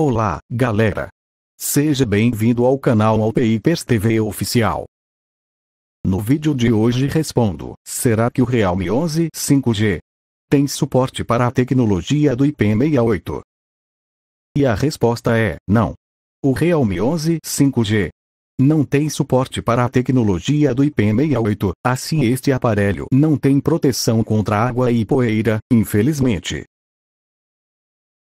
Olá, galera! Seja bem-vindo ao canal Alpeipers TV Oficial. No vídeo de hoje respondo, será que o Realme 11 5G tem suporte para a tecnologia do IP68? E a resposta é, não. O Realme 11 5G não tem suporte para a tecnologia do IP68, assim este aparelho não tem proteção contra água e poeira, infelizmente.